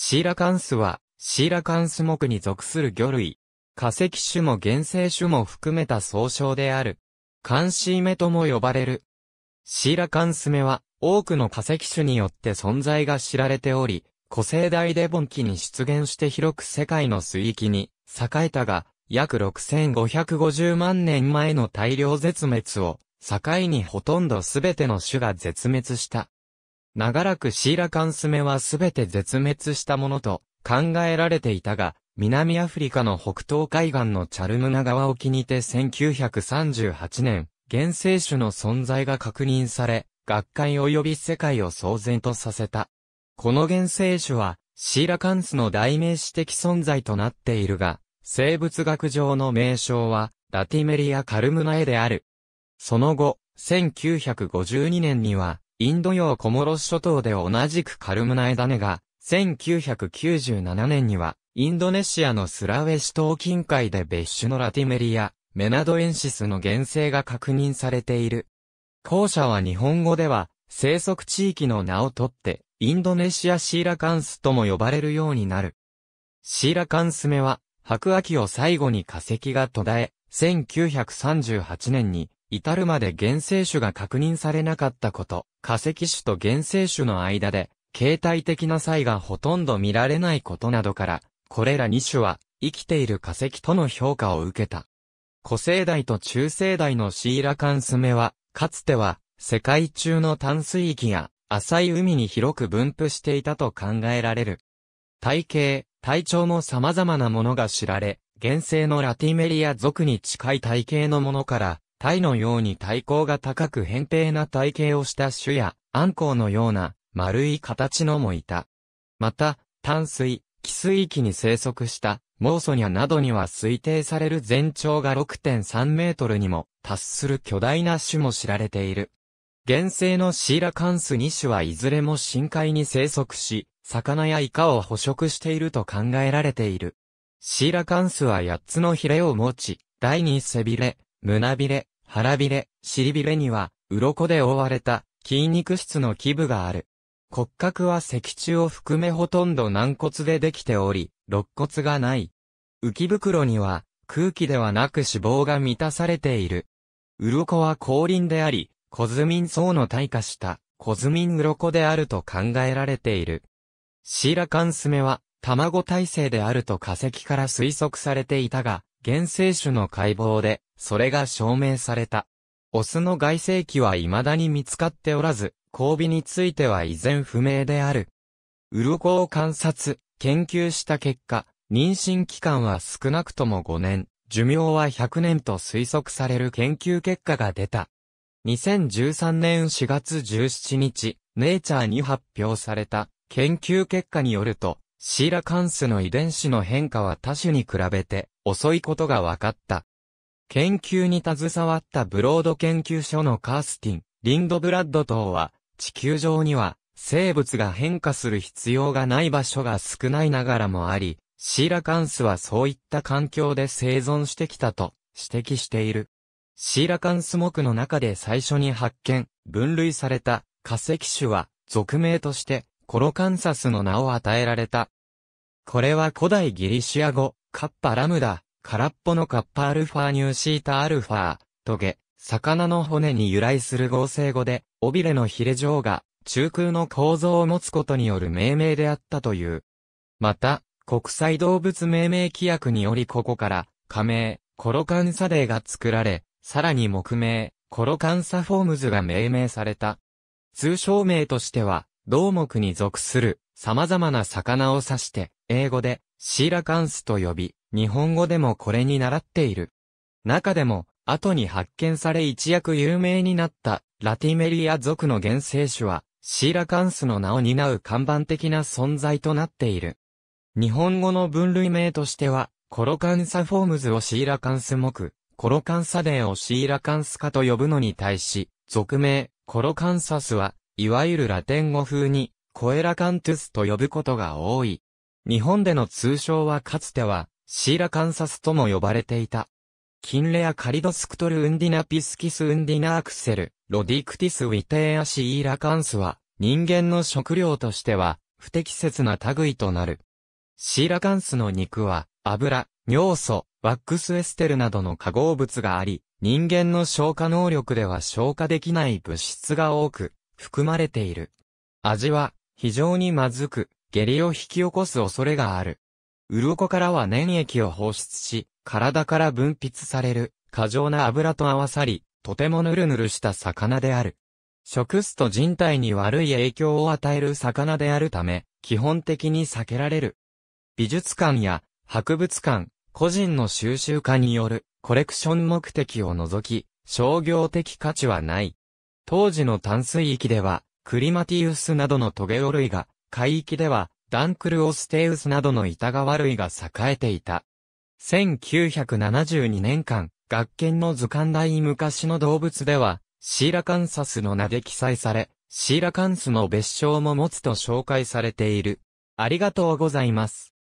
シーラカンスは、シーラカンス目に属する魚類。化石種も原生種も含めた総称である。カンシーメとも呼ばれる。シーラカンスメは、多くの化石種によって存在が知られており、古生代デボン期に出現して広く世界の水域に栄えたが、約6550万年前の大量絶滅を、境にほとんど全ての種が絶滅した。長らくシーラカンスメはすべて絶滅したものと考えられていたが、南アフリカの北東海岸のチャルムナ川沖にて1938年、原生種の存在が確認され、学会及び世界を騒然とさせた。この原生種は、シーラカンスの代名詞的存在となっているが、生物学上の名称は、ラティメリア・カルムナエである。その後、1952年には、インド洋コモロス諸島で同じくカルムナエダネが、1997年には、インドネシアのスラウェシ島近海で別種のラティメリア、メナドエンシスの原生が確認されている。後者は日本語では、生息地域の名をとって、インドネシアシーラカンスとも呼ばれるようになる。シーラカンス目は、白亜紀を最後に化石が途絶え、1938年に、至るまで原生種が確認されなかったこと。化石種と原生種の間で、形態的な差異がほとんど見られないことなどから、これら2種は、生きている化石との評価を受けた。古生代と中生代のシーラカンスメは、かつては、世界中の淡水域や浅い海に広く分布していたと考えられる。体型、体調も様々なものが知られ、原生のラティメリア族に近い体型のものから、タイのように体高が高く扁平な体型をした種や、アンコウのような丸い形のもいた。また、淡水、寄水域に生息したモーソニャなどには推定される全長が6.3メートルにも達する巨大な種も知られている。原生のシーラカンス2種はいずれも深海に生息し、魚やイカを捕食していると考えられている。シーラカンスは8つのヒレを持ち、第2背びれ、胸びれ、腹びれ、尻びれには、鱗で覆われた筋肉質の基部がある。骨格は脊柱を含めほとんど軟骨でできており、肋骨がない。浮袋には、空気ではなく脂肪が満たされている。鱗は後輪であり、コズミン層の退化したコズミン鱗であると考えられている。シーラカンスメは卵体制であると化石から推測されていたが、原生種の解剖でそれが証明された。オスの外生器は未だに見つかっておらず、交尾については依然不明である。コを観察、研究した結果、妊娠期間は少なくとも5年、寿命は100年と推測される研究結果が出た。2013年4月17日、ネイチャーに発表された研究結果によると、シーラカンスの遺伝子の変化は他種に比べて遅いことが分かった。研究に携わったブロード研究所のカースティン、リンドブラッド等は、地球上には生物が変化する必要がない場所が少ないながらもあり、シーラカンスはそういった環境で生存してきたと指摘している。シーラカンス目の中で最初に発見、分類された化石種は、俗名として、コロカンサスの名を与えられた。これは古代ギリシア語、カッパラムダ、空っぽのカッパアルファニューシータアルファ、トゲ、魚の骨に由来する合成語で、尾びれのヒレ状が、中空の構造を持つことによる命名であったという。また、国際動物命名規約によりここから、仮名、コロカンサデーが作られ、さらに木名、コロカンサフォームズが命名された。通称名としては、同目に属する様々な魚を指して、英語でシーラカンスと呼び、日本語でもこれに習っている。中でも、後に発見され一躍有名になったラティメリア族の原生種は、シーラカンスの名を担う看板的な存在となっている。日本語の分類名としては、コロカンサフォームズをシーラカンス目、コロカンサデーをシーラカンス科と呼ぶのに対し、俗名、コロカンサスは、いわゆるラテン語風に、コエラカントゥスと呼ぶことが多い。日本での通称はかつては、シーラカンサスとも呼ばれていた。キンレアカリドスクトルウンディナピスキスウンディナアクセル、ロディクティスウィテーアシーラカンスは、人間の食料としては、不適切な類となる。シーラカンスの肉は、油、尿素、ワックスエステルなどの化合物があり、人間の消化能力では消化できない物質が多く、含まれている。味は、非常にまずく、下痢を引き起こす恐れがある。鱗からは粘液を放出し、体から分泌される過剰な油と合わさり、とてもヌルヌルした魚である。食すと人体に悪い影響を与える魚であるため、基本的に避けられる。美術館や博物館、個人の収集家によるコレクション目的を除き、商業的価値はない。当時の淡水域では、クリマティウスなどのトゲオ類が、海域では、ダンクル・オステウスなどの板川類が栄えていた。1972年間、学研の図鑑大昔の動物では、シーラカンサスの名で記載され、シーラカンスの別称も持つと紹介されている。ありがとうございます。